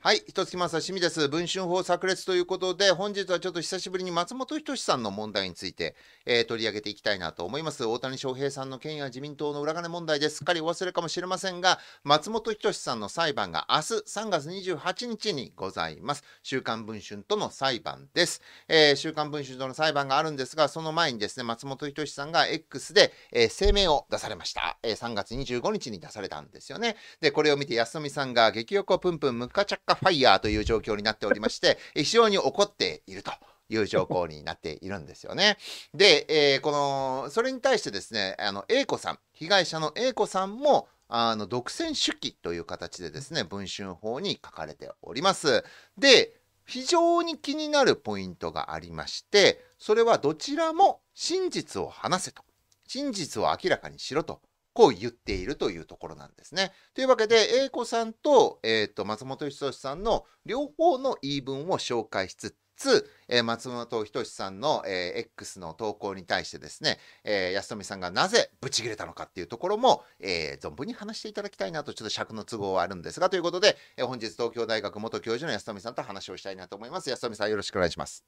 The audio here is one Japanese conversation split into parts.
はい、一月間刺身です。文春法炸裂ということで、本日はちょっと久しぶりに松本人志さんの問題について、えー、取り上げていきたいなと思います。大谷翔平さんの権威は自民党の裏金問題ですっかりお忘れかもしれませんが、松本人志さんの裁判が明日3月28日にございます。週刊文春との裁判です。えー、週刊文春との裁判があるんですが、その前にですね、松本人志さんが X で、えー、声明を出されました。えー、3月25日に出されたんですよね。で、これを見て安富さんが激横プンプンムカチャがファイヤーという状況になっておりまして、非常に怒っていると。いう状況になっているんですよね。で、えー、この、それに対してですね、あの、A 子さん、被害者の A 子さんも、あの、独占手記という形でですね、文春法に書かれております。で、非常に気になるポイントがありまして、それはどちらも真実を話せと。真実を明らかにしろとこう言っているというところなんですね。というわけで、A 子さんと,、えーと、松本人志さんの両方の言い分を紹介しつつ、えー、松本人志さんの、えー、X の投稿に対してですね、えー、安富さんがなぜブチ切れたのかっていうところも、えー、存分に話していただきたいなと、ちょっと尺の都合はあるんですが、ということで、えー、本日東京大学元教授の安富さんと話をしたいなと思います。安富さんよろしくお願いします。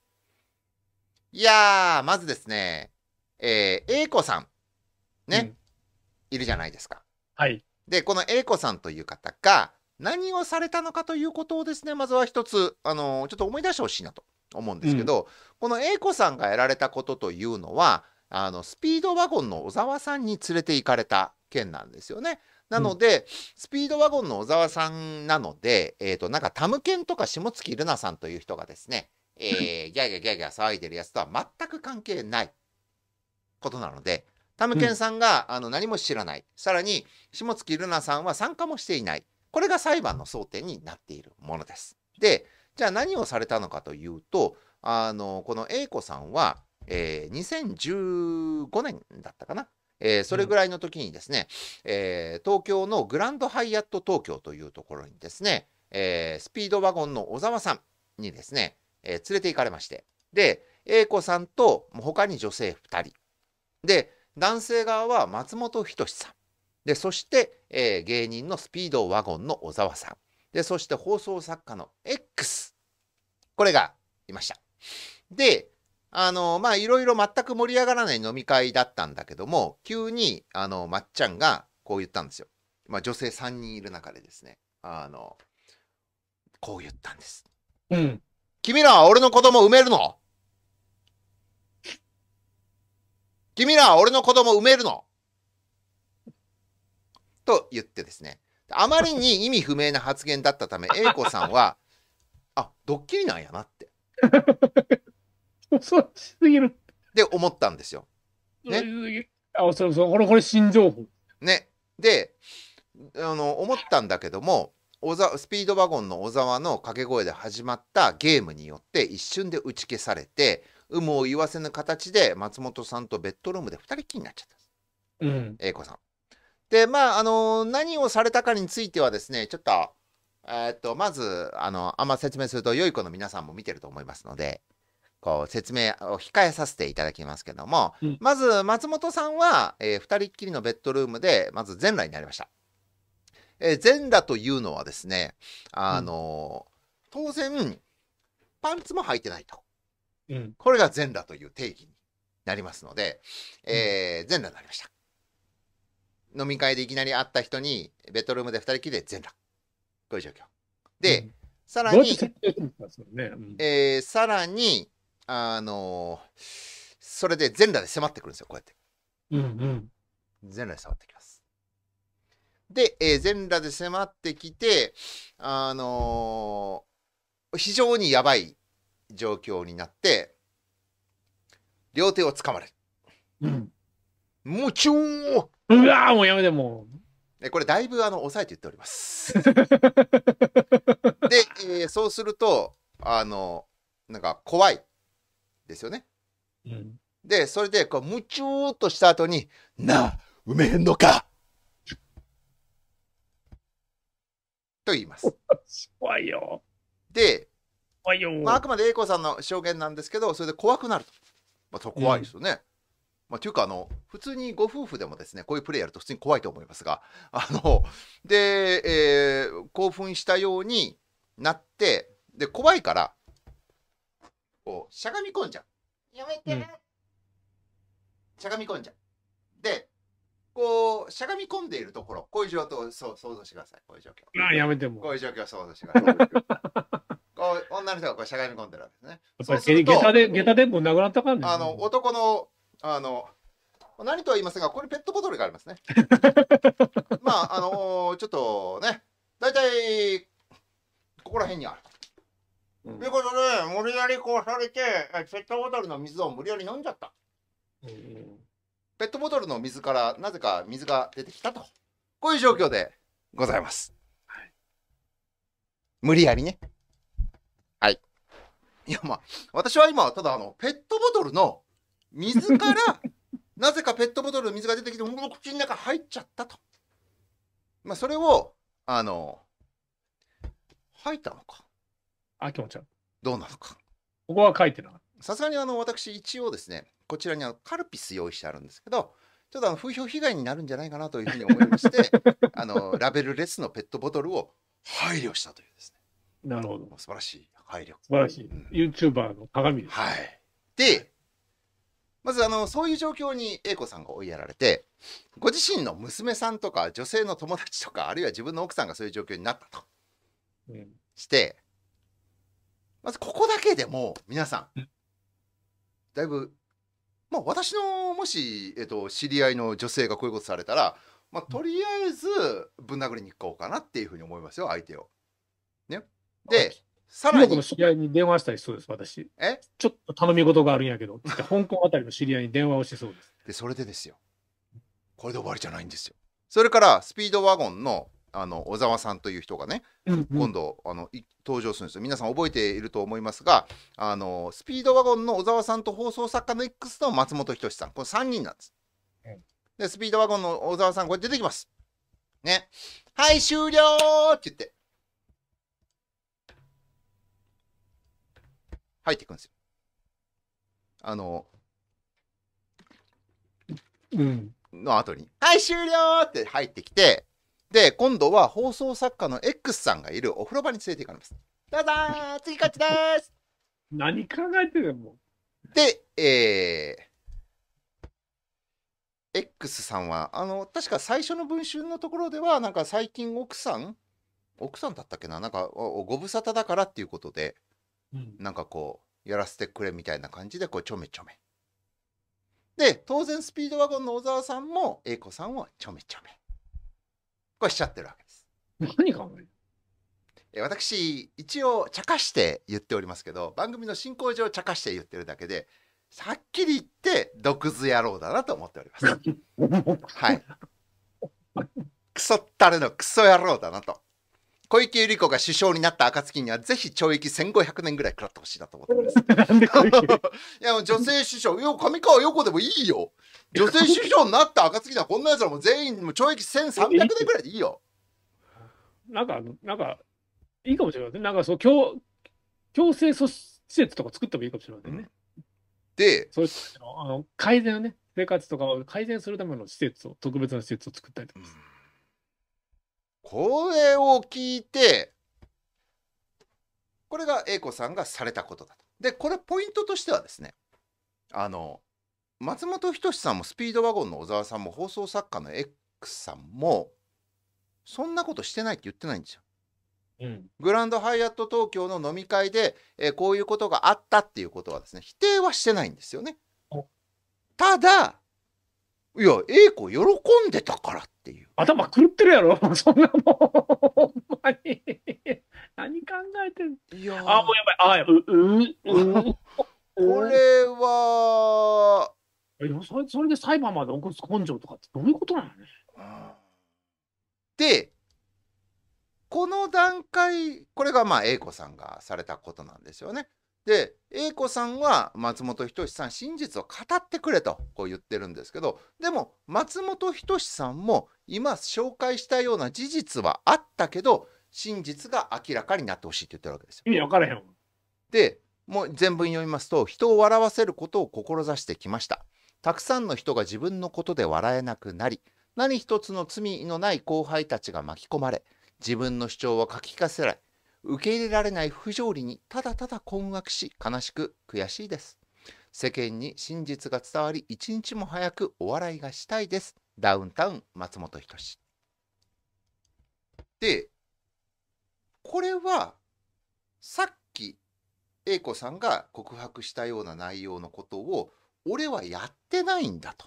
いやー、まずですね、えー、A 子さん。ね、いるじゃないですか。はい。で、この A 子さんという方が何をされたのかということをですね、まずは一つ、あのー、ちょっと思い出してほしいなと思うんですけど、うん、この A 子さんがやられたことというのは、あの、スピードワゴンの小沢さんに連れて行かれた件なんですよね。なので、うん、スピードワゴンの小沢さんなので、えー、と、なんか、タムケンとか下月ルナさんという人がですね、えー、ギャーギャーギャーギャー騒いでるやつとは全く関係ないことなので、タムケンさんが、あの何も知らないさらに下月ルナさんは参加もしていないこれが裁判の争点になっているものです。でじゃあ何をされたのかというとあのこの A 子さんは、えー、2015年だったかな、えー、それぐらいの時にですね、うん、えー、東京のグランドハイアット東京というところにですね、えー、スピードワゴンの小沢さんにですね、え連れて行かれましてで A 子さんと他に女性2人で男性側は松本人志さんでそして、えー、芸人のスピードワゴンの小沢さんでそして放送作家の X これがいました。であのまあいろいろ全く盛り上がらない飲み会だったんだけども急にあのまっちゃんがこう言ったんですよ。まあ、女性3人いる中でですねあのこう言ったんです。うん、君らは俺の子供産めるの君らは俺の子供埋めるのと言ってですね、あまりに意味不明な発言だったため、A 子さんは、あ、ドッキリなんやなって。恐ろしすぎる。って思ったんですよ。ね。あ、そうそう、これ、これ新情報。ね。で、あの、思ったんだけども、スピードワゴンの小沢の掛け声で始まったゲームによって一瞬で打ち消されて有無を言わせぬ形で松本さんとベッドルームで2人きりになっちゃったうん、英子さん。でまああの何をされたかについてはですねちょっと,、えー、っとまずあのあんま説明すると良い子の皆さんも見てると思いますのでこう説明を控えさせていただきますけども、うん、まず松本さんは、えー、2人っきりのベッドルームでまず全裸になりました。えー、全裸というのはですねあの、うん、当然パンツも履いてないと。これが全裸という定義になりますので、えー、全裸になりました。飲み会でいきなり会った人に、ベッドルームで2人きりで全裸。こういう状況。で、うん、さらに、ねうん、えー、さらに、あのー、それで全裸で迫ってくるんですよ、こうやって。うんうん。全裸で迫ってきます。で、えー、全裸で迫ってきて、あのー、非常にやばい状況になって両手をつかまれうん、もうちょーうわもうやめてもう。これだいぶあの抑えて言っております。で、えー、そうするとあのなんか怖いですよね。うん、でそれでこうむちょーとした後に「なあ埋めへんのか!」と言います。怖いよ。でいよ、まあ、あくまで英子さんの証言なんですけどそれで怖くなると、まあ、怖いですよね。うんまあ、というかあの普通にご夫婦でもですねこういうプレーやると普通に怖いと思いますがあので、えー、興奮したようになってで怖いからこうしゃがみ込んじゃう。やめて、うん、しゃがみ込んじゃう。でこうしゃがみ込んでいるところこういう状況をそう想像してくださいこういう状況。あやめてもこういう状況を想像してください。女の人がこうしゃがみ込んでるわけですね。やっぱり下駄で、下駄でもなくなったかん、ね、あの、男の、あの、何とは言いませんが、ここにペットボトルがありますね。まあ、あのー、ちょっとね、大体、ここら辺にある。うん、いうことで、無理やり壊されて、ペットボトルの水を無理やり飲んじゃった。うん、ペットボトルの水から、なぜか水が出てきたと。こういう状況でございます。無理やりね。いやまあ私は今ただあのペットボトルの水から なぜかペットボトルの水が出てきて僕口の中入っちゃったと。まあそれをあの吐いたのか。あきもちゃん。どうなのか。ここは書いてなさすがにあの私一応ですねこちらにあのカルピス用意してあるんですけど。ちょっとあの風評被害になるんじゃないかなというふうに思いまして、あのラベルレスのペットボトルを配慮したというですね。なるほど。素晴らしい。配慮。素晴らしい。うー YouTuber の鏡です。はい。で、まずあの、そういう状況に英子さんが追いやられて、ご自身の娘さんとか女性の友達とか、あるいは自分の奥さんがそういう状況になったと。うん、して、まずここだけでも皆さん、だいぶ、まあ、私のもし、えっと、知り合いの女性がこういうことされたら、まあ、とりあえずぶん殴りに行こうかなっていうふうに思いますよ相手を。ね、でさらに。の知り合いに電話したりそうです、私。えちょっと頼み事があるんやけど、って香港あたりの知り合いに電話をしてそうです。で、それでですよ。これで終わりじゃないんですよ。それから、スピードワゴンの、あの、小沢さんという人がね、うんうん、今度、あの、登場するんですよ。皆さん覚えていると思いますが、あの、スピードワゴンの小沢さんと放送作家の X の松本人志さん、この3人なんです。で、スピードワゴンの小沢さん、これ出てきます。ね。はい、終了って言って。入っていくんですよ。あの、うん。の後に、はい、終了って入ってきて、で、今度は放送作家の X さんがいるお風呂場に連れて行かれます。どうぞ次こっちです何考えてるもで、えー、X さんは、あの、確か最初の文春のところでは、なんか最近奥さん奥さんだったっけななんか、ご無沙汰だからっていうことで、なんかこうやらせてくれみたいな感じでこうちょめちょめで当然スピードワゴンの小沢さんも英子さんをちょめちょめこうしちゃってるわけです何考え私一応茶化して言っておりますけど番組の進行上茶化して言ってるだけではっきり言って毒図野郎だなと思っております はいクソったれのクソ野郎だなと小池百合子が首相になった暁には、ぜひ懲役1500年ぐらい食らってほしいなと思ってます。いや、女性首相、よ、上川陽子でもいいよ。女性首相になった暁には、こんな奴らも全員、もう懲役1300年ぐらいでいいよ。なんか、なんか、いいかもしれない。なんか、そう、強、強制措置施設とか作ってもいいかもしれないね。うん、で、そういうあの改善をね、生活とかを改善するための施設を、特別な施設を作ったりとか、うんこれを聞いて、これが A 子さんがされたことだと。で、これポイントとしてはですね、あの、松本人志さんもスピードワゴンの小沢さんも放送作家の X さんも、そんなことしてないって言ってないんですよ。うん、グランドハイアット東京の飲み会で、えこういうことがあったっていうことはですね否定はしてないんですよね。ただいや A 子喜んでたからっ頭狂ってるやろ、そんなもん、ほんまに。何考えてるいやあ、もうやばい、あ、う、う、う、これは、それそれで裁判まで起こす根性とかってどういうことなのね。で、この段階、これがまあ、英子さんがされたことなんですよね。で A 子さんは松本人志さん真実を語ってくれとこう言ってるんですけどでも松本人志さんも今紹介したような事実はあったけど真実が明らかになってほしいって言ってるわけですよ。意味分からへんでもう全文読みますと人を笑わせることを志してきました。たくさんの人が自分のことで笑えなくなり何一つの罪のない後輩たちが巻き込まれ自分の主張は書き聞かせられ受け入れられない不条理にただただ困惑し悲しく悔しいです世間に真実が伝わり一日も早くお笑いがしたいですダウンタウン松本人志でこれはさっき A 子さんが告白したような内容のことを俺はやってないんだと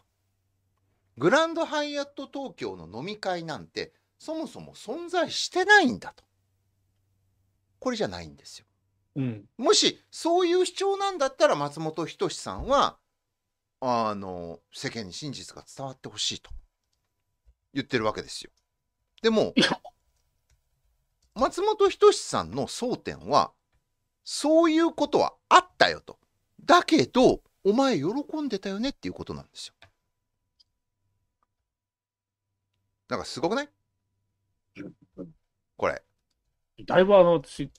グランドハイアット東京の飲み会なんてそもそも存在してないんだとこれじゃないんですよ。うん、もしそういう主張なんだったら松本人志さんはあの世間に真実が伝わってほしいと言ってるわけですよ。でも松本人志さんの争点はそういうことはあったよと。だけどお前喜んでたよねっていうことなんですよ。なんかすごくないこれ。だいぶあの、私、ちょ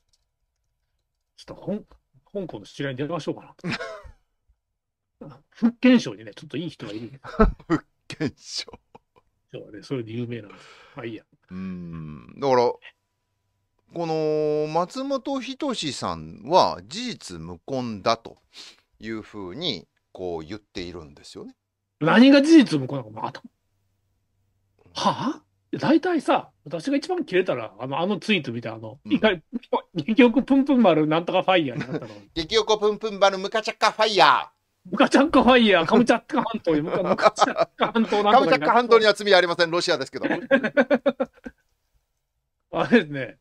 っと本香港の知り合いに出ましょうかな 福建省にね、ちょっといい人がいる。福建省。そうね、それで有名なんです。まあいいや。うん。だから、この松本人志さんは事実無根だというふうにこう言っているんですよね。何が事実無根なのか分かはあ大体さ、私が一番切れたら、あの、あのツイートみたいあの、うん、いぷんぷん丸なんとかファイヤーになったの。激横ぷんぷん丸ムカチャッカファイヤー。ムカチャッカファイヤー、カムチャッカ半島ムカ、ムカチャッカ半島なんカムチャッカ半島には罪ありません、ロシアですけど。あれですね。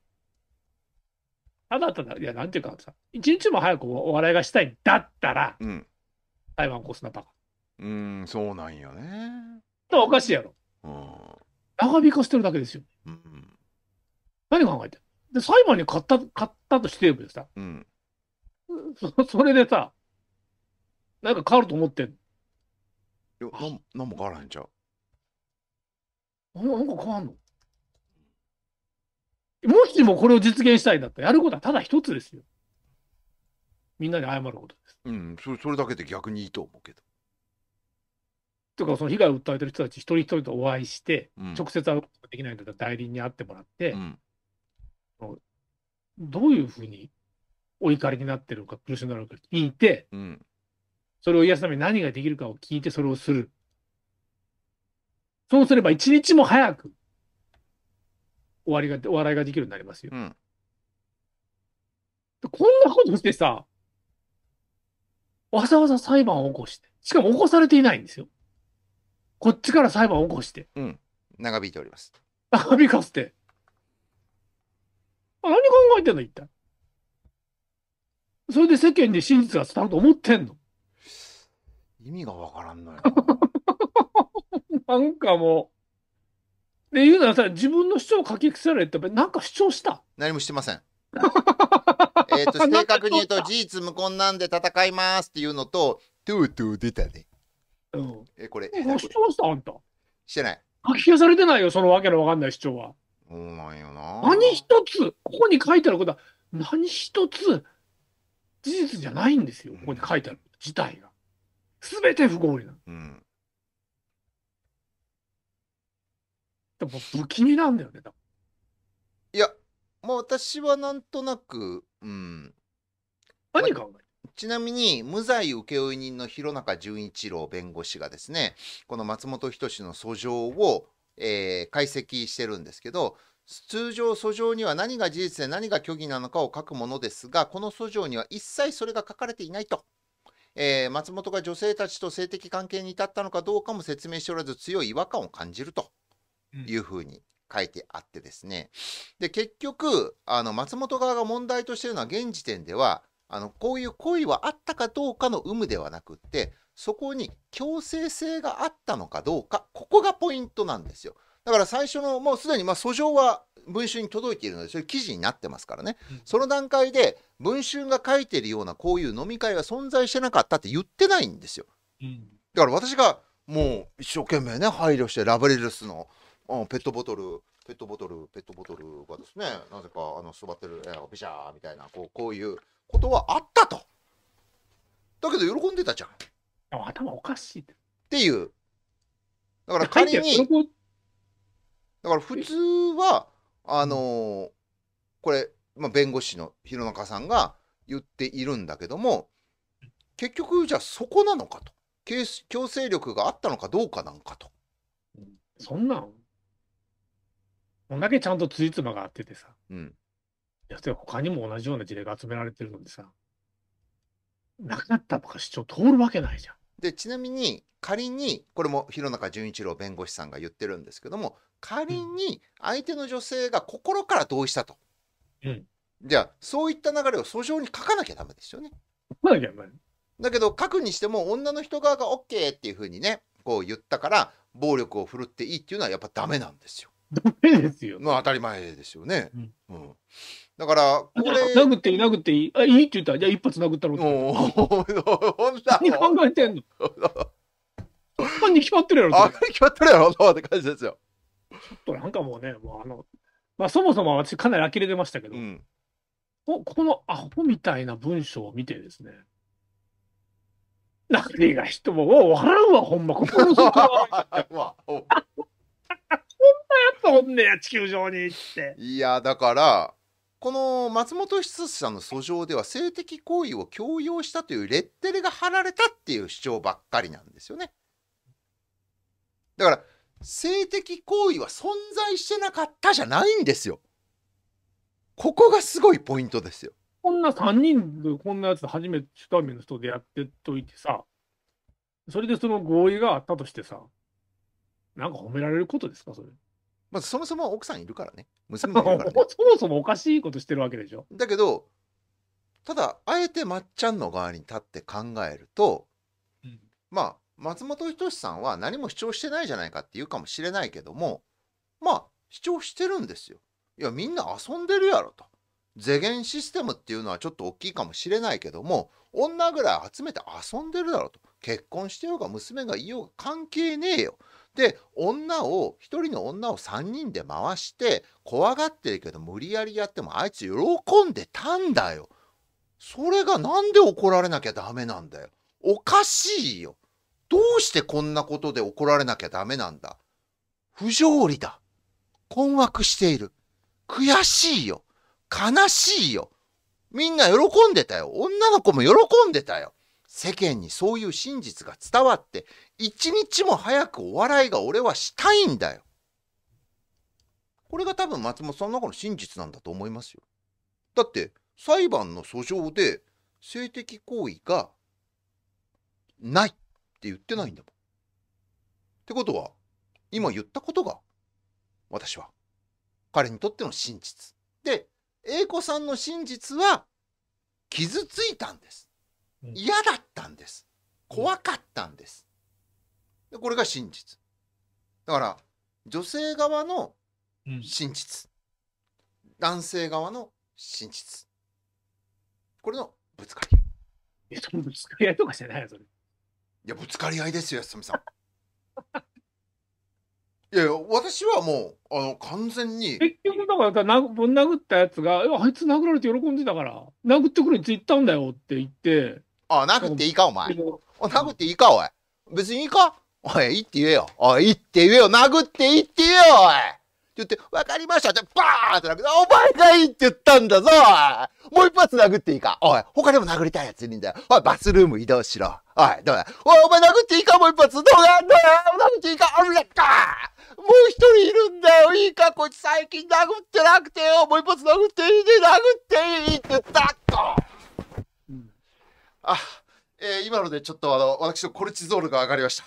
ただただ、いや、なんていうかさ、一日も早くお笑いがしたいんだったら、うん、台湾コスナパカ。うん、そうなんよね。おかしいやろ。うん。長引かせてるだけですよ。うん、何考えてで、裁判に勝った、買ったとしてるでさ、うん、そ、それでさ、なんか変わると思ってんの。いや、なんなんも変わらへんちゃう。なんか変わんのもしもこれを実現したいんだったら、やることはただ一つですよ。みんなに謝ることです。うん、それそれだけで逆にいいと思うけど。とかその被害を訴えてる人たち一人一人とお会いして、うん、直接会うことができないんだったら代理人に会ってもらって、うん、どういうふうにお怒りになってるか苦しんだるか聞いて、うん、それを癒すために何ができるかを聞いてそれをする。そうすれば一日も早く終わりが、お笑いができるようになりますよ。うん、こんなことしてさ、わざわざ裁判を起こして、しかも起こされていないんですよ。こっちから裁判を起こして。うん。長引いております。長引かせて。何考えてんの一体。それで世間で真実が伝わると思ってんの意味がわからんのよ。なんかもう。で、言うならさ、自分の主張を書き消されって、なんか主張した何もしてません。えっと、正確に言うと、事実無根なんで戦いますっていうのと、トゥートゥー出たね。うん、え、これ。主張したあんた。してない。書き消されてないよ、そのわけのわかんない主張は。そうなんよな。何一つ、ここに書いてあることは、何一つ、事実じゃないんですよ、ここに書いてある事態が。すべて不合理なの。うん。でも、不気味なんだよね、いや、まあ私はなんとなく、うん。何考えちなみに無罪請負人の広中純一郎弁護士がですねこの松本人志の訴状を、えー、解析してるんですけど通常訴状には何が事実で何が虚偽なのかを書くものですがこの訴状には一切それが書かれていないと。えー、松本が女性たちと性的関係に至ったのかどうかも説明しておらず強い違和感を感じるというふうに書いてあってですねで結局あの松本側が問題としているのは現時点ではあのこういう行為はあったかどうかの有無ではなくってそこに強制性があったのかどうかここがポイントなんですよだから最初のもうすでにまあ訴状は文春に届いているのでそれ記事になってますからね、うん、その段階で文春が書いているようなこういう飲み会は存在してなかったって言ってないんですよ、うん、だから私がもう一生懸命ね配慮してラブレルスの、うん、ペットボトルペットボトルペットボトルがですねなぜかあの座ってる、えー、ビシャーみたいなこうこういうことはあったと。だけど喜んでたじゃん。頭おかしいって。っていう。だから仮に、だから普通は、あのー、これ、まあ、弁護士の弘中さんが言っているんだけども、結局、じゃあそこなのかと。強制力があったのかどうかなんかと。そんなんこんだけちゃんと辻褄があっててさ。うん。例えば他にも同じような事例が集められてるのでさ、亡くなったとか主張通るわけないじゃん。で、ちなみに仮に、これも弘中純一郎弁護士さんが言ってるんですけども、仮に相手の女性が心から同意したと。うん。じゃあ、そういった流れを訴状に書かなきゃダメですよね。だけど書くにしても女の人側が OK っていうふうにねこう言ったから暴力を振るっていいっていうのはやっぱダメなんですよ。ダメですよ、まあ当たり前ですよね。うん、うんだから、これ。殴っていい、殴っていい。あ、いいって言ったら、じゃあ一発殴ったろうって。おお、ほんな。何考えてんのあかんに決まってるやろ。あか決まってるやろ、そうって感じですよ。ちょっとなんかもうね、もうあの、まあそもそも私かなり呆れてましたけど、うん、ここのアホみたいな文章を見てですね、何が人も、笑うわ、ほんま、心の底は。こ んな やつおんねや、地球上にって。いや、だから、この松本久さんの訴状では性的行為を強要したというレッテルが貼られたっていう主張ばっかりなんですよね。だから性的行為は存在してなかったじゃないんですよ。ここがすごいポイントですよ。こんな3人でこんなやつ初めて初対面の人でやってといてさ、それでその合意があったとしてさ、なんか褒められることですか、それ。まそもそも奥さんいるからね。娘もいるからね、そもそもおかしいことしてるわけでしょ。だけど、ただ、あえてまっちゃんの側に立って考えると、うん、まあ、松本人志さんは何も主張してないじゃないかって言うかもしれないけども、まあ、主張してるんですよ。いや、みんな遊んでるやろと。世間システムっていうのはちょっと大きいかもしれないけども、女ぐらい集めて遊んでるだろうと。結婚してようが娘がいようが関係ねえよ。で女を1人の女を3人で回して怖がってるけど無理やりやってもあいつ喜んでたんだよ。それが何で怒られなきゃダメなんだよ。おかしいよ。どうしてこんなことで怒られなきゃダメなんだ不条理だ。困惑している。悔しいよ。悲しいよ。みんな喜んでたよ。女の子も喜んでたよ。世間にそういう真実が伝わって一日も早くお笑いが俺はしたいんだよこれが多分松本さんの中の真実なんだと思いますよだって裁判の訴訟で性的行為がないって言ってないんだもんってことは今言ったことが私は彼にとっての真実で A 子さんの真実は傷ついたんです嫌だったんです怖かったんですでこれが真実だから女性側の真実、うん、男性側の真実これのぶつかり合いいやぶつかり合いとかじゃないよそれいやぶつかり合いですよ安富さん いや私はもうあの完全に結局だからぶん殴ったやつが「あいつ殴られて喜んでたから殴ってくるについったんだよ」って言ってあ、殴っていいか、お前。あ、殴っていいか、おい。別にいいかおい、いいって言えよ。おい、いいって言えよ。殴っていいって言えよ、おい。って言って、わかりましたって、バーンって殴って、お前がいいって言ったんだぞ、おい。もう一発殴っていいか。おい、他でも殴りたいやついるんだよ。おい、バスルーム移動しろ。おい、どうだ。おい、お前殴っていいか、もう一発。どうだ、どうだ、殴っていいか、あれやか。もう一人いるんだよ。いいか、こいつ最近殴ってなくてよ。もう一発殴っていいで、殴っていいって言ったっあえー、今のでちょっとあの私のコルチゾールが上がりました。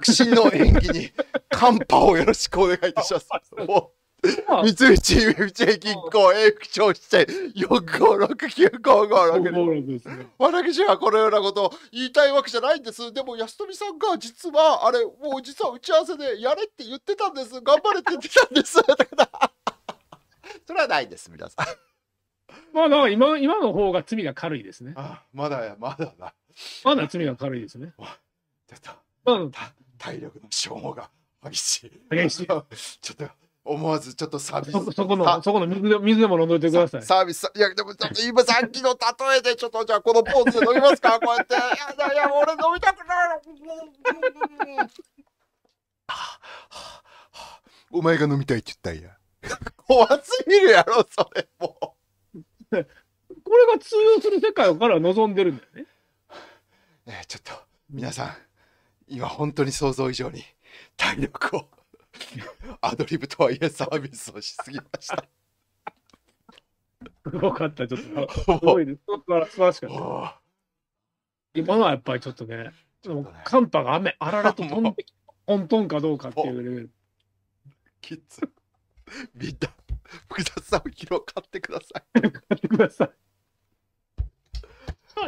白紙の演技にカンパをよろしくお願いいたします。三菱 UFJ 銀行 A 副長支店45695565、私はこのようなことを言いたいわけじゃないんですでも安富さんが実はあれもう実は打ち合わせでやれって言ってたんです頑張れって言ってたんです それはないです皆さんまあ今今の方が罪が軽いですね。あまだまだだ。まだ罪が軽いですね。出た。まだ体力の消耗が激しい。激しい。ちょっと思わずちょっとサービス。そそこの、そこの水で水でも飲んどいてください。サービス、いや、でもちょっと今さっきの例えで、ちょっとじゃあこのポーズで飲みますかこうやって。いやいや、俺飲みたくないの。お前が飲みたいって言ったんや。怖すぎるやろ、それもう。これが通用する世界から望んでるんだよね。ね ちょっと、皆さん、今本当に想像以上に体力を、アドリブとはいえサービスをしすぎました。す ごかった、ちょっと。すごいです。素晴らしかった。今のはやっぱりちょっとね、ちょっとね寒波が雨、あららと飛んで、ト本当かどうかっていうレベル。きつ。福田さを広ってください。買ってください。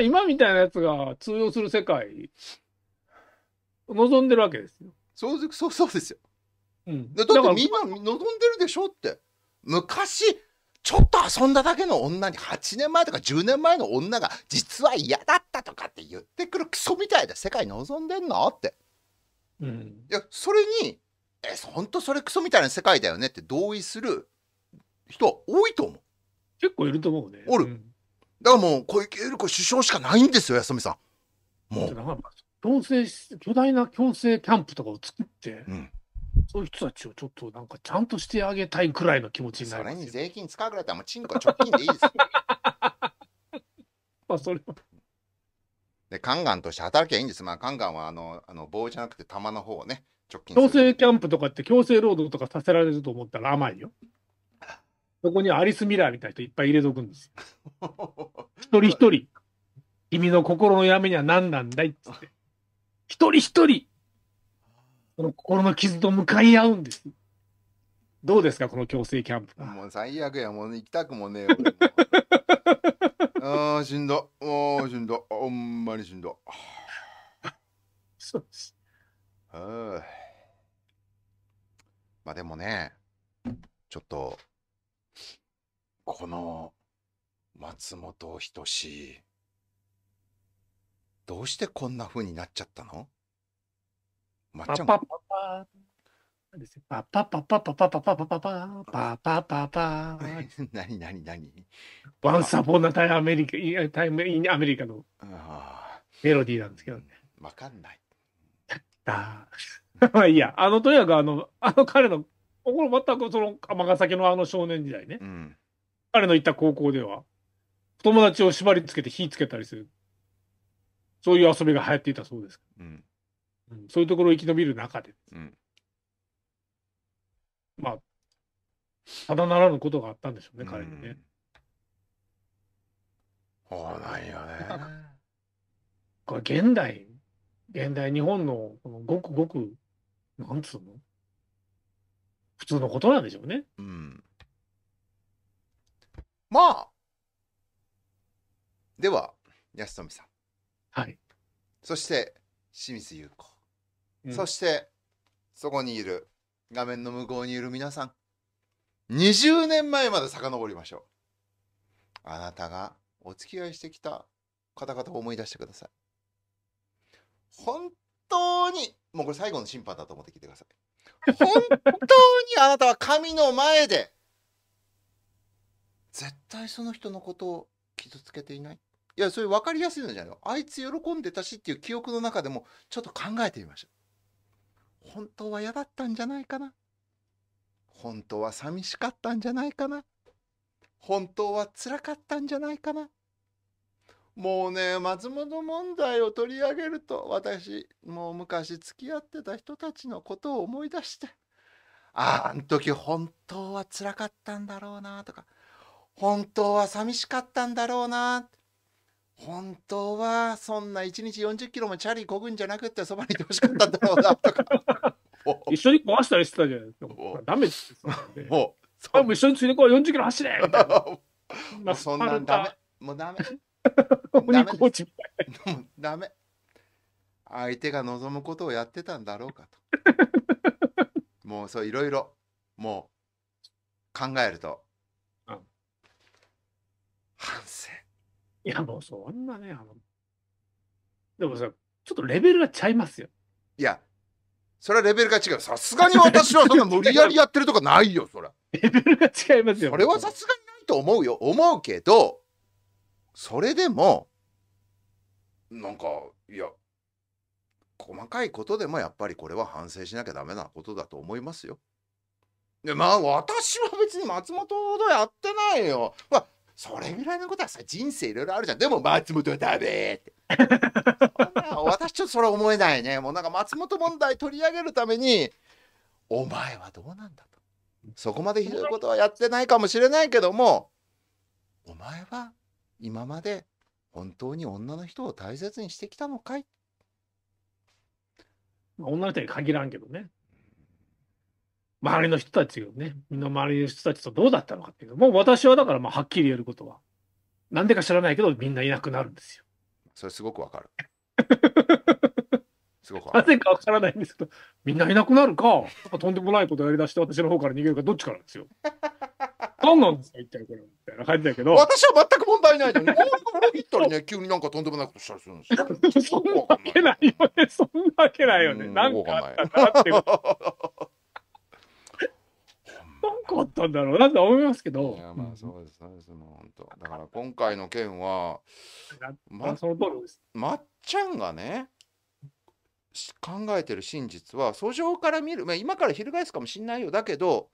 今みたいなやつが通用する世界、望んでるわけですよ。そうそうそうですよ。うん、だってみんな望んでるでしょって。昔、ちょっと遊んだだけの女に8年前とか10年前の女が実は嫌だったとかって言ってくるクソみたいな世界望んでんのって。うん、いやそれに「え本当それクソみたいな世界だよね」って同意する人は多いと思う結構いると思うねおる、うん、だからもう小池百合子首相しかないんですよ安住さんもう強制巨大な強制キャンプとかを作って、うん、そういう人たちをちょっとなんかちゃんとしてあげたいくらいの気持ちになりそれに税金使うぐらいだったらもチンコ貯金でいいですよ まあそれはでカンガンとして働きゃいいんです。まあカンガンはあのあの棒じゃなくて玉の方をね、直近強制キャンプとかって強制労働とかさせられると思ったら甘いよ。そこにアリス・ミラーみたいな人いっぱい入れとくんですよ。一人一人、君の心の闇には何なんだいっって。一人一人、その心の傷と向かい合うんです。どうですか、この強制キャンプ。もう最悪や、もう行きたくもねえよ。ああ、しんど。もうしんど。ほんまにしんど。そうです。はい。まあでもね、ちょっとこの松本人志どうしてこんな風になっちゃったのまっちゃんパパパパパパパパパパパパパパパパパ何何何ワンサポーパタパアメリカタイムパパアメリカのメロディーなんですけどね。わかんない。パまあいいや、あの、とにかくあの、あの彼の、これ全くその尼崎のあの少年時代ね。うん彼の行った高校では、友達を縛りつけて火つけたりする。そういう遊びが流行っていたそうです。うんうん、そういうところを生き延びる中で、うん、まあ、ただならぬことがあったんでしょうね、彼にね。そうなんよね。これ現代、現代日本のこのごくごく、なんつうの普通のことなんでしょうね。うん。まあ、では、安富さん。はい。そして、清水優子。うん、そして、そこにいる、画面の向こうにいる皆さん。20年前まで遡りましょう。あなたがお付き合いしてきた方々を思い出してください。本当に、もうこれ最後の審判だと思って聞いてください。本当にあなたは神の前で絶対その人のことを傷つけていないいやそれ分かりやすいのじゃないのあいつ喜んでたしっていう記憶の中でもちょっと考えてみましょう本当は嫌だったんじゃないかな本当は寂しかったんじゃないかな本当はつらかったんじゃないかなもうね松本問題を取り上げると私もう昔付き合ってた人たちのことを思い出してああん時本当はつらかったんだろうなとか本当は寂しかったんだろうな本当はそんな1日40キロもチャリこぐんじゃなくてそばにいてほしかったんだろうなとか 一緒に壊したりしてたじゃないですかダメですもうそもう一緒についてこう40キロ走れもう そんなんダメもうダメ鬼コーチもうダメ相手が望むことをやってたんだろうかと もうそういろいろもう考えるといや、もうそんなね、あの、でもさ、ちょっとレベルがちゃいますよ。いや、それはレベルが違う。さすがに私はそんな無理やりやってるとかないよ、そら。レベルが違いますよ。それはさすがにないと思うよ。思うけど、それでも、なんか、いや、細かいことでもやっぱりこれは反省しなきゃダメなことだと思いますよ。でまあ私は別に松本ほどやってないよ。まあそれぐらいのことはさ人生いろいろあるじゃんでも松本はダメって私ちょっとそれ思えないねもうなんか松本問題取り上げるためにお前はどうなんだとそこまでひどいことはやってないかもしれないけどもお前は今まで本当に女の人を大切にしてきたのかい女の人に限らんけどね。周りの人たちをね、身の回りの人たちとどうだったのかっていうもう私はだからまあはっきり言えることは、なんでか知らないけど、みんないなくなるんですよ。それすごくわかる。すごくなぜかわからないんですけど、みんないなくなるか、とんでもないことやりだして私の方から逃げるか、どっちからですよ。どんなんですか、一体これ、みたいな感じだけど。私は全く問題ないのに、もう一ね、急になんかとんでもないことしたりするんですよ。そんなわけないよね、そんなわけないよね。なんかあったなってこと。かったんだろうなと思いますけど。いや、まあそうです、そうです、もう本当。だから今回の件は、ま、その通りです。まっちゃんがね、考えてる真実は、訴状から見る、まあ、今から翻すかもしれないよ、だけど、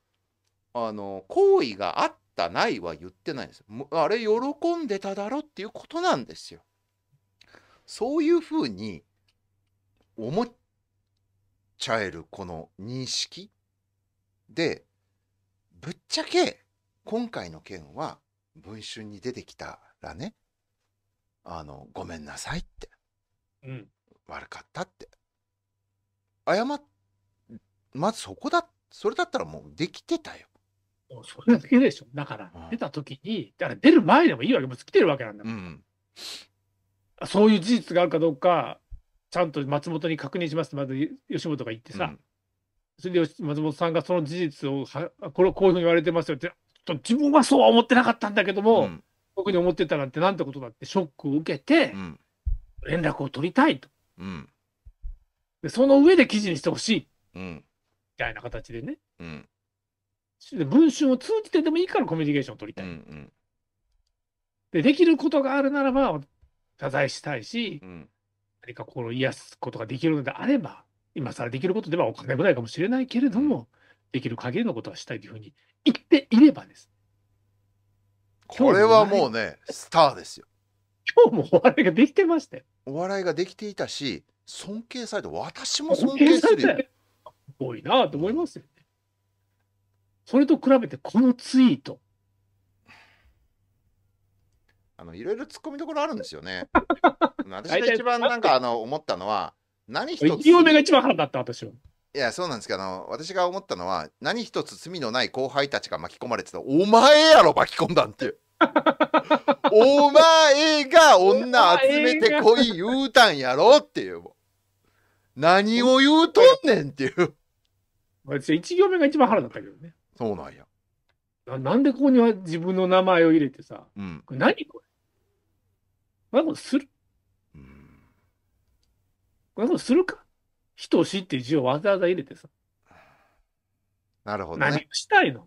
あの、行為があったないは言ってないんですよ。あれ、喜んでただろっていうことなんですよ。そういうふうに思っちゃえるこの認識でぶっちゃけ今回の件は文春に出てきたらねあのごめんなさいって、うん、悪かったって謝っまずそこだそれだったらもうできてたよそれだけでしょだから、出た時にだから出る前でもいいわけもう来てるわけなんだから、うん、そういう事実があるかどうかちゃんと松本に確認しますってまず吉本が言ってさ、うん松本さんがその事実をこれこういうふうに言われてますよって自分はそうは思ってなかったんだけども、うん、僕に思ってたなんてなんてことだってショックを受けて、連絡を取りたいと、うん、でその上で記事にしてほしい、みたいな形でね、文春を通じてでもいいからコミュニケーションを取りたい、うんうん、でできることがあるならば謝罪したいし、何か心を癒すことができるのであれば、今更できることではお金もないかもしれないけれども、できる限りのことはしたいというふうに言っていればです。これはもうね、スターですよ。今日もお笑いができてましたよ。お笑いができていたし、尊敬されて、私も尊敬するよ。すごいなと思いますよね。それと比べて、このツイート。あのいろいろ突っ込みどころあるんですよね。私が一番なんかあの思ったのは、何一つ。目が一番腹立った、私は。いや、そうなんですけど、あの、私が思ったのは、何一つ罪のない後輩たちが巻き込まれてた、お前やろ、巻き込んだんっていう。お前が女集めてこい言うたんやろっていう。何を言うとんねんっていう。私、1行目が一番腹だったけどね。そうなんや。ななんでここには自分の名前を入れてさ、うん、何これ何これするこれもするか人しって字をわざわざ入れてさ。なるほど、ね、何をしたいの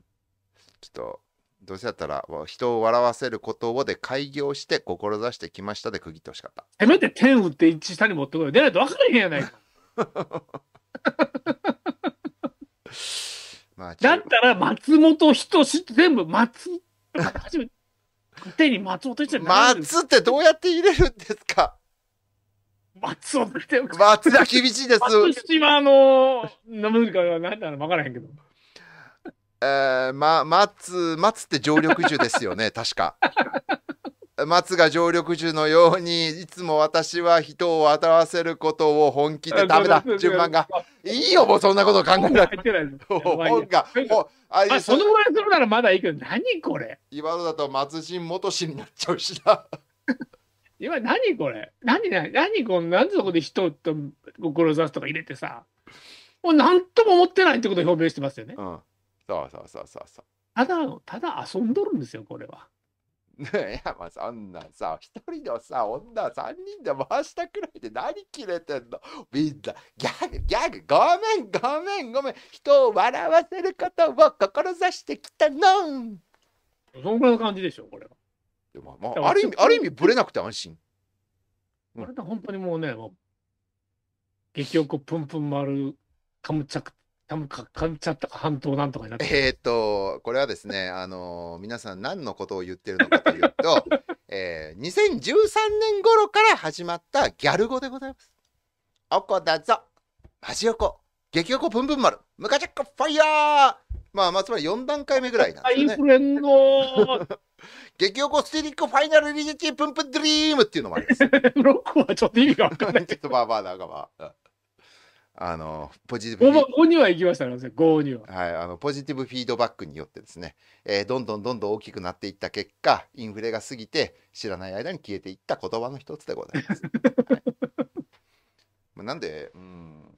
ちょっと、どうせだったら、人を笑わせることをで開業して、志してきましたで区切ってほしかった。せめて天打って一致下に持ってこい。出ないと分からへんやないか。まあ、だったら、松本人志って全部松、初めて手に松本一って松ってどうやって入れるんですか松尾って。松田厳しいです。松島の、名前が何だろ分からへんけど。えー、ま、松、松って常緑樹ですよね、確か。松が常緑樹のように、いつも私は人を渡らせることを本気で、ダメだ、順番が。いいよ、もうそんなこと考えなくて。本 が、本あ、そのぐらいするならまだいいけど、何これ。今のだと松人元氏になっちゃうしな。今何これ何何何この何でそこで人と志すとか入れてさもう何とも思ってないってことを表明してますよね。うん、そうそうそうそうそう。ただただ遊んどるんですよこれは。ねえ、いやまあそんなさ、一人のさ、女三人で回したくらいで何切れてんのみんな、ギャグ、ギャグ、ごめん、ごめん、ごめん、人を笑わせることを志してきたのそんの感じでしょ、これは。でも、まあ、ある意味ある意味ぶれなくて安心、うれで本当にもうねもう激おこぷんぷん丸かむちゃく、カむカカムチャったか半島なんとかになってえー、っとこれはですねあの皆さん何のことを言ってるのかというと、えー、2013年頃から始まったギャル語でございますおこだぞマジおこ激おこぷんぷん丸むかちゃッファイヤーまあ、まあ、つまり4段階目ぐらいなんですね。インフレンの激おこステリックファイナルリリーチプンプンドリームっていうのもあります。ロックはちょっと意味がわかんない。ちょっとまあまあ、なんかまあ。あのポジティブク。5には行きましたね、5には。はい、あのポジティブフィードバックによってですね、えー、どんどんどんどん大きくなっていった結果、インフレが過ぎて、知らない間に消えていった言葉の一つでございます。はい、なんで、うん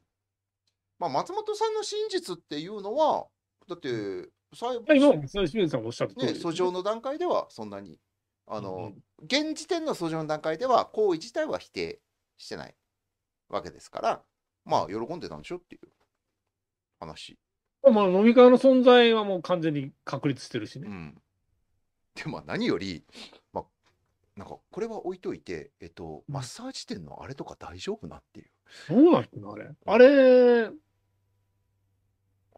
まあ、松本さんの真実っていうのは、だって裁判今清水さんおっしゃっね訴状の段階ではそんなにあの、うん、現時点の訴状の段階では行為自体は否定してないわけですからまあ喜んでたんでしょっていう話まあ飲み会の存在はもう完全に確立してるしね、うん、でまあ何よりまあなんかこれは置いといて、えっと、マッサージ店のあれとか大丈夫なっていう。そうなんですね、あれ。あれ、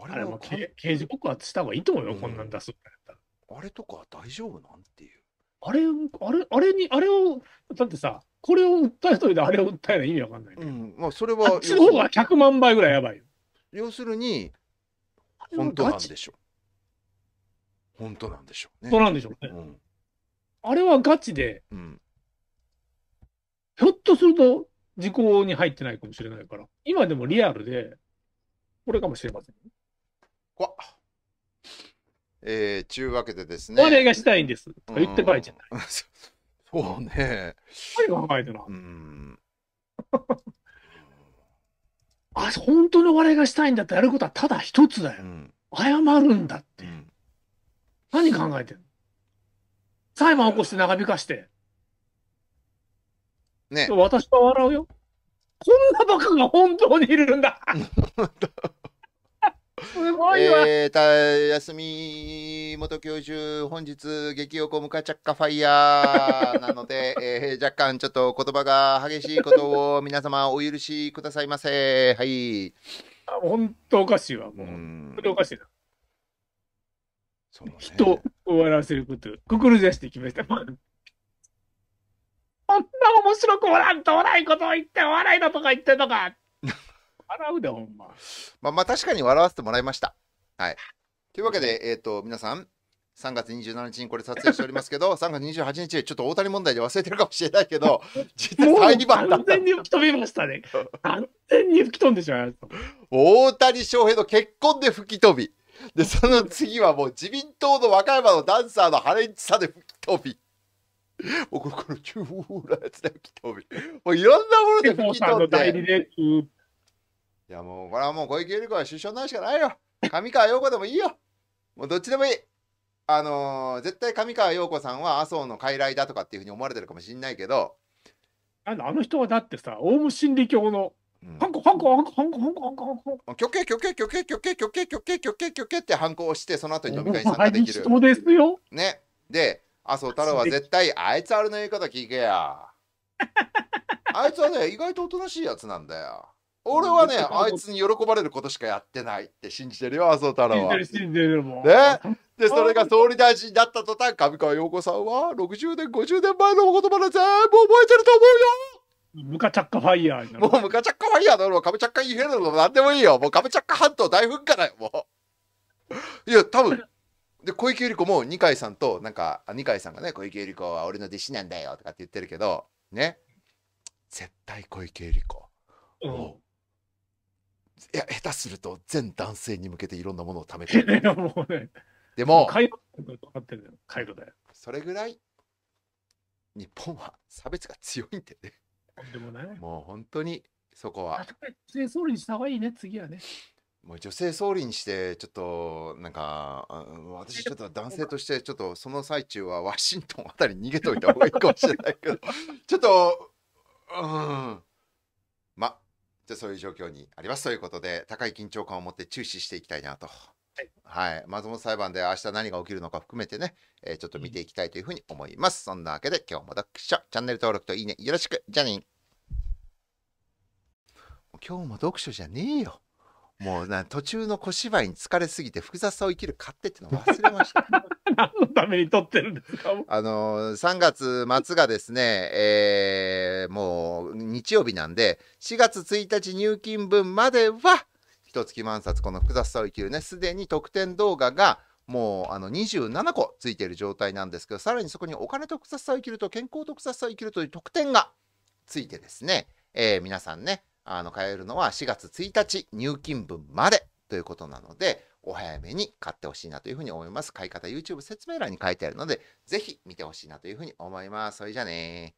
あれあれもう刑事告発した方がいいと思うよ、うんこんなん出すあれとか大丈夫なんていう。あれ、あれ、あれに、あれを、だってさ、これを訴えといてあれを訴える意味わかんない、ねうん、まあそれはあっちの方が100万倍ぐらいやばいよ。要するに本当なんでしょう。本当なんでしょうね。そうなんでしょうね。うんあれはガチで、うん、ひょっとすると時効に入ってないかもしれないから、今でもリアルで、これかもしれません怖っ。えー、ちゅうわけでですね。お願いしたいんです。とか言ってばいじゃない。うん、そうね。何考えてな。うん。あ、本当のお笑いがしたいんだってやることはただ一つだよ。うん、謝るんだって。うん、何考えてんの裁判起こして長引かして。ね。私は笑うよ。こんなバカが本当にいるんだ。すごいわ。えー、た休み元教授、本日、激横ムカチャッカファイヤーなので、えー、若干ちょっと言葉が激しいことを皆様お許しくださいませ。はい。あ、本当おかしいわ。もう、本当おかしいな。そね、人を笑わせること、志してきました。こんな面白くおらんとおらいことを言って、お笑いだとか言ってとか。笑うで、ほんま。まあ、まあ、確かに笑わせてもらいました。はい。というわけで、えっ、ー、と、皆さん、3月27日にこれ撮影しておりますけど、3 月28日、ちょっと大谷問題で忘れてるかもしれないけど、実は完全に吹き飛びましたね。完全に吹き飛んでしまいました。大谷翔平の結婚で吹き飛び。で、その次はもう自民党の和歌山のダンサーのハレンチさで吹き飛び。おうこれ、このやつで吹き飛び。もういろんなもので吹き飛んで。いやもうこれはもう小池百合子は首相になるしかないよ。上川陽子でもいいよ。もうどっちでもいい。あのー、絶対上川陽子さんは麻生の傀儡だとかっていうふうに思われてるかもしれないけど。あのあの人はだってさ、オウム真理教の。ハンコハンコハンコハンコハンコハンコハンコ。キョケキョケキョケキョケキョケキョケキョケキョケってハンコをしてその後に飲み会に参加できる。そうですよ。ね。で、麻生太郎は絶対あいつあれの言い方聞けや。あいつはね意外とおとなしいやつなんだよ。俺はね、あいつに喜ばれることしかやってないって信じてるよ、麻生太郎は。信じてる、信じてるもん。ね。で、それが総理大臣だった途端、上川陽子さんは、60年、50年前の言葉で全部覚えてると思うよムカチャッカファイヤーもうムカチャッカファイヤーだろう、カムチャッカインフェルなんでもいいよ。もうカムチャッカ半島大噴火だよ、もう。いや、多分。で、小池百合子も二階さんと、なんか、二階さんがね、小池百合子は俺の弟子なんだよとかって言ってるけど、ね。絶対小池百合子。うん、いや下手すると全男性に向けていろんなものを貯めてる。もうね、でも回路回路だよ。それぐらい日本は差別が強いんでね。でもね。もう本当にそこは。女性総理にした方がいいね、次はね。もう女性総理にしてちょっとなんか私ちょっと男性としてちょっとその最中はワシントンあたり逃げといた方がいいかもしれないけどちょっとうん。じゃそういう状況にありますということで、高い緊張感を持って注視していきたいなと。はい、松本裁判で明日何が起きるのか含めてね、えー、ちょっと見ていきたいというふうに思います。そんなわけで今日も読書、チャンネル登録といいねよろしく。じゃあね今日も読書じゃねえよ。もうな途中の小芝居に疲れすぎて複雑さを生きる勝手っての忘れました。何のために撮ってるんですかあの3月末がですね、えー、もう日曜日なんで4月1日入金分までは一月万冊この複雑さを生きるねすでに特典動画がもうあの27個ついている状態なんですけどさらにそこにお金と複雑さを生きると健康と複雑さを生きるという特典がついてですね、えー、皆さんねあの買えるのは4月1日入金分までということなので、お早めに買ってほしいなというふうに思います。買い方 YouTube 説明欄に書いてあるので、ぜひ見てほしいなというふうに思います。それじゃあね